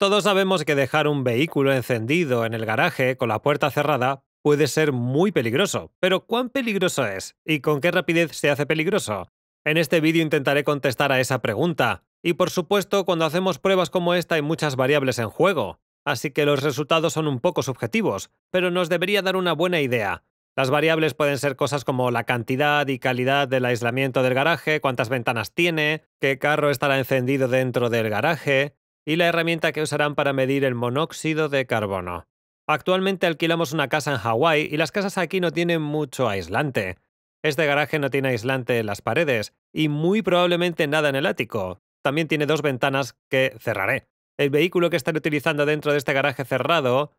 Todos sabemos que dejar un vehículo encendido en el garaje con la puerta cerrada puede ser muy peligroso, pero ¿cuán peligroso es? ¿Y con qué rapidez se hace peligroso? En este vídeo intentaré contestar a esa pregunta. Y por supuesto, cuando hacemos pruebas como esta hay muchas variables en juego, así que los resultados son un poco subjetivos, pero nos debería dar una buena idea. Las variables pueden ser cosas como la cantidad y calidad del aislamiento del garaje, cuántas ventanas tiene, qué carro estará encendido dentro del garaje, y la herramienta que usarán para medir el monóxido de carbono. Actualmente alquilamos una casa en Hawái y las casas aquí no tienen mucho aislante. Este garaje no tiene aislante en las paredes y muy probablemente nada en el ático. También tiene dos ventanas que cerraré. El vehículo que estaré utilizando dentro de este garaje cerrado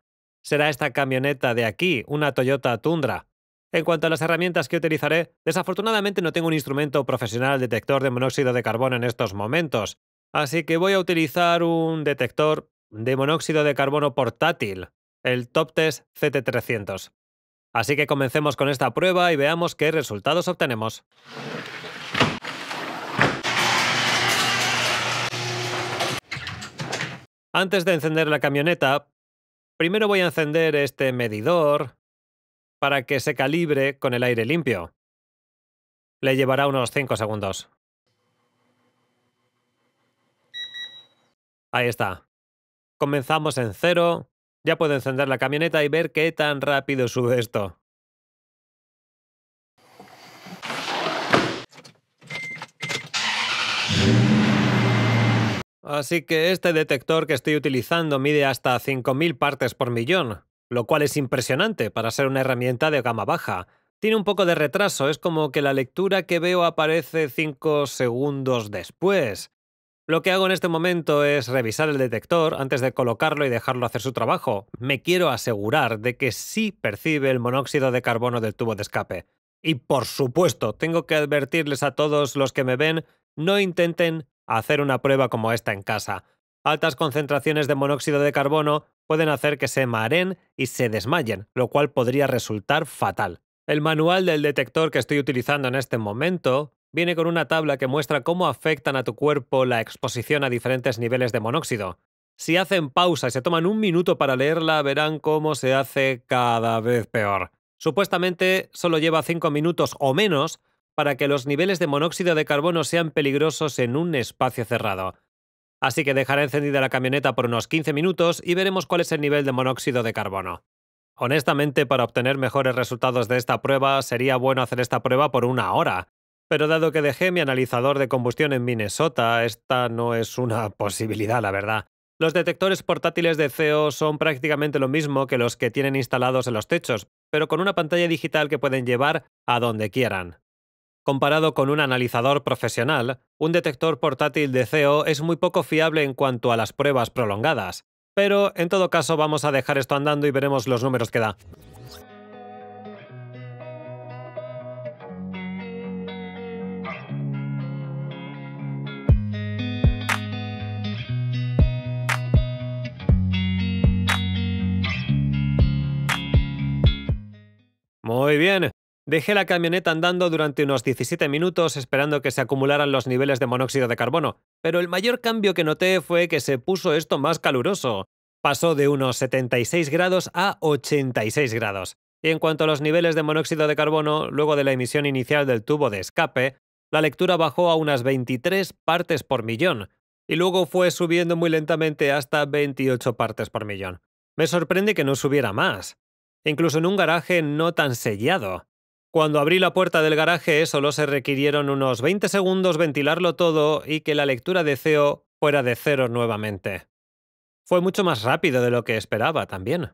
será esta camioneta de aquí, una Toyota Tundra. En cuanto a las herramientas que utilizaré, desafortunadamente no tengo un instrumento profesional detector de monóxido de carbono en estos momentos, Así que voy a utilizar un detector de monóxido de carbono portátil, el TopTest CT300. Así que comencemos con esta prueba y veamos qué resultados obtenemos. Antes de encender la camioneta, primero voy a encender este medidor para que se calibre con el aire limpio. Le llevará unos 5 segundos. Ahí está. Comenzamos en cero. Ya puedo encender la camioneta y ver qué tan rápido sube esto. Así que este detector que estoy utilizando mide hasta 5.000 partes por millón, lo cual es impresionante para ser una herramienta de gama baja. Tiene un poco de retraso, es como que la lectura que veo aparece 5 segundos después. Lo que hago en este momento es revisar el detector antes de colocarlo y dejarlo hacer su trabajo. Me quiero asegurar de que sí percibe el monóxido de carbono del tubo de escape. Y por supuesto, tengo que advertirles a todos los que me ven, no intenten hacer una prueba como esta en casa. Altas concentraciones de monóxido de carbono pueden hacer que se mareen y se desmayen, lo cual podría resultar fatal. El manual del detector que estoy utilizando en este momento viene con una tabla que muestra cómo afectan a tu cuerpo la exposición a diferentes niveles de monóxido. Si hacen pausa y se toman un minuto para leerla, verán cómo se hace cada vez peor. Supuestamente solo lleva 5 minutos o menos para que los niveles de monóxido de carbono sean peligrosos en un espacio cerrado. Así que dejaré encendida la camioneta por unos 15 minutos y veremos cuál es el nivel de monóxido de carbono. Honestamente, para obtener mejores resultados de esta prueba, sería bueno hacer esta prueba por una hora, pero dado que dejé mi analizador de combustión en Minnesota, esta no es una posibilidad, la verdad. Los detectores portátiles de CO son prácticamente lo mismo que los que tienen instalados en los techos, pero con una pantalla digital que pueden llevar a donde quieran. Comparado con un analizador profesional, un detector portátil de CO es muy poco fiable en cuanto a las pruebas prolongadas. Pero en todo caso vamos a dejar esto andando y veremos los números que da. Muy bien. Dejé la camioneta andando durante unos 17 minutos esperando que se acumularan los niveles de monóxido de carbono, pero el mayor cambio que noté fue que se puso esto más caluroso. Pasó de unos 76 grados a 86 grados. Y en cuanto a los niveles de monóxido de carbono, luego de la emisión inicial del tubo de escape, la lectura bajó a unas 23 partes por millón, y luego fue subiendo muy lentamente hasta 28 partes por millón. Me sorprende que no subiera más incluso en un garaje no tan sellado. Cuando abrí la puerta del garaje solo se requirieron unos 20 segundos ventilarlo todo y que la lectura de CEO fuera de cero nuevamente. Fue mucho más rápido de lo que esperaba también.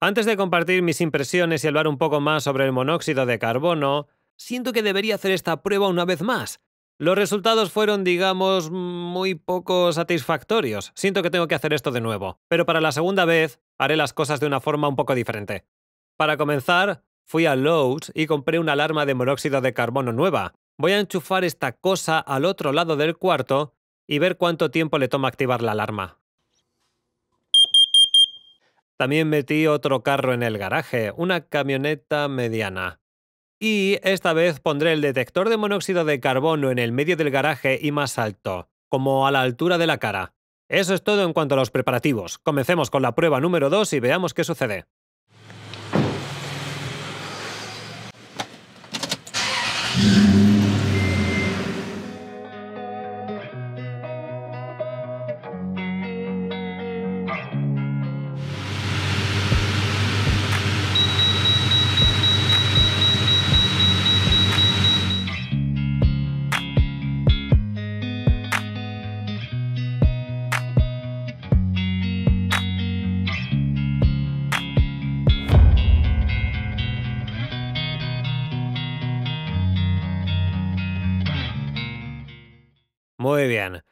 Antes de compartir mis impresiones y hablar un poco más sobre el monóxido de carbono, siento que debería hacer esta prueba una vez más, los resultados fueron, digamos, muy poco satisfactorios. Siento que tengo que hacer esto de nuevo, pero para la segunda vez haré las cosas de una forma un poco diferente. Para comenzar, fui a Lowe's y compré una alarma de monóxido de carbono nueva. Voy a enchufar esta cosa al otro lado del cuarto y ver cuánto tiempo le toma activar la alarma. También metí otro carro en el garaje, una camioneta mediana. Y esta vez pondré el detector de monóxido de carbono en el medio del garaje y más alto, como a la altura de la cara. Eso es todo en cuanto a los preparativos. Comencemos con la prueba número 2 y veamos qué sucede. Muy bien.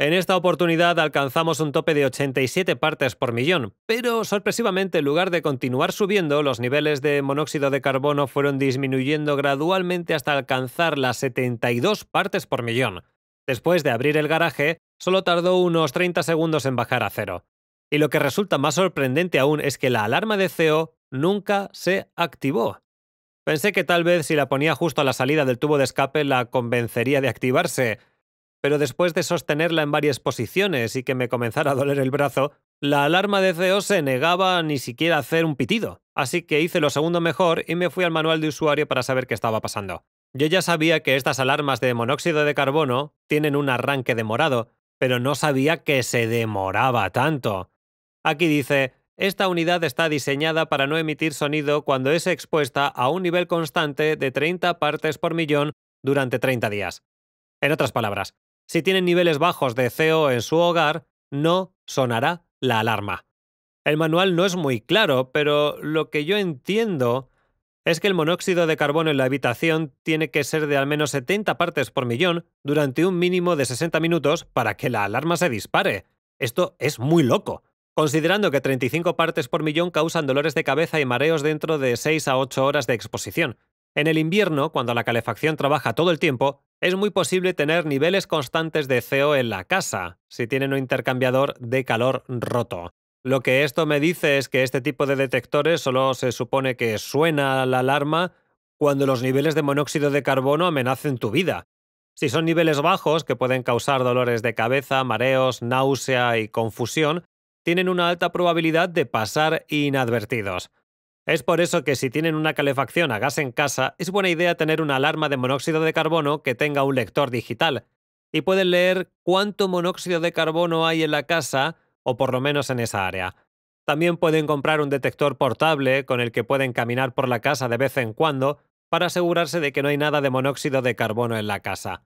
En esta oportunidad alcanzamos un tope de 87 partes por millón, pero sorpresivamente en lugar de continuar subiendo, los niveles de monóxido de carbono fueron disminuyendo gradualmente hasta alcanzar las 72 partes por millón. Después de abrir el garaje, solo tardó unos 30 segundos en bajar a cero. Y lo que resulta más sorprendente aún es que la alarma de CO nunca se activó. Pensé que tal vez si la ponía justo a la salida del tubo de escape la convencería de activarse, pero después de sostenerla en varias posiciones y que me comenzara a doler el brazo, la alarma de CO e se negaba ni siquiera hacer un pitido, así que hice lo segundo mejor y me fui al manual de usuario para saber qué estaba pasando. Yo ya sabía que estas alarmas de monóxido de carbono tienen un arranque demorado, pero no sabía que se demoraba tanto. Aquí dice, esta unidad está diseñada para no emitir sonido cuando es expuesta a un nivel constante de 30 partes por millón durante 30 días. En otras palabras, si tienen niveles bajos de CO en su hogar, no sonará la alarma. El manual no es muy claro, pero lo que yo entiendo es que el monóxido de carbono en la habitación tiene que ser de al menos 70 partes por millón durante un mínimo de 60 minutos para que la alarma se dispare. Esto es muy loco, considerando que 35 partes por millón causan dolores de cabeza y mareos dentro de 6 a 8 horas de exposición. En el invierno, cuando la calefacción trabaja todo el tiempo, es muy posible tener niveles constantes de CO en la casa, si tienen un intercambiador de calor roto. Lo que esto me dice es que este tipo de detectores solo se supone que suena la alarma cuando los niveles de monóxido de carbono amenacen tu vida. Si son niveles bajos, que pueden causar dolores de cabeza, mareos, náusea y confusión, tienen una alta probabilidad de pasar inadvertidos. Es por eso que si tienen una calefacción a gas en casa, es buena idea tener una alarma de monóxido de carbono que tenga un lector digital, y pueden leer cuánto monóxido de carbono hay en la casa o por lo menos en esa área. También pueden comprar un detector portable con el que pueden caminar por la casa de vez en cuando para asegurarse de que no hay nada de monóxido de carbono en la casa.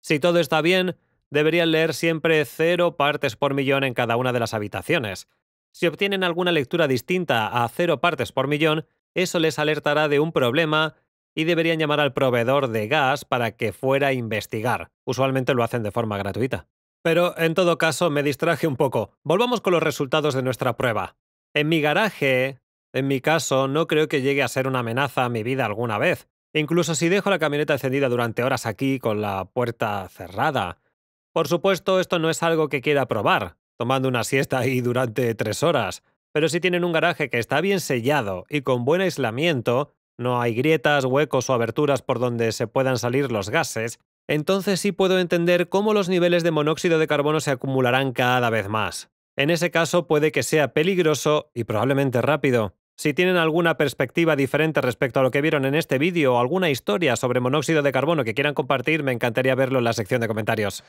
Si todo está bien, deberían leer siempre cero partes por millón en cada una de las habitaciones. Si obtienen alguna lectura distinta a cero partes por millón, eso les alertará de un problema y deberían llamar al proveedor de gas para que fuera a investigar. Usualmente lo hacen de forma gratuita. Pero en todo caso me distraje un poco. Volvamos con los resultados de nuestra prueba. En mi garaje, en mi caso, no creo que llegue a ser una amenaza a mi vida alguna vez. Incluso si dejo la camioneta encendida durante horas aquí con la puerta cerrada. Por supuesto, esto no es algo que quiera probar tomando una siesta ahí durante tres horas, pero si tienen un garaje que está bien sellado y con buen aislamiento, no hay grietas, huecos o aberturas por donde se puedan salir los gases, entonces sí puedo entender cómo los niveles de monóxido de carbono se acumularán cada vez más. En ese caso puede que sea peligroso y probablemente rápido. Si tienen alguna perspectiva diferente respecto a lo que vieron en este vídeo o alguna historia sobre monóxido de carbono que quieran compartir, me encantaría verlo en la sección de comentarios.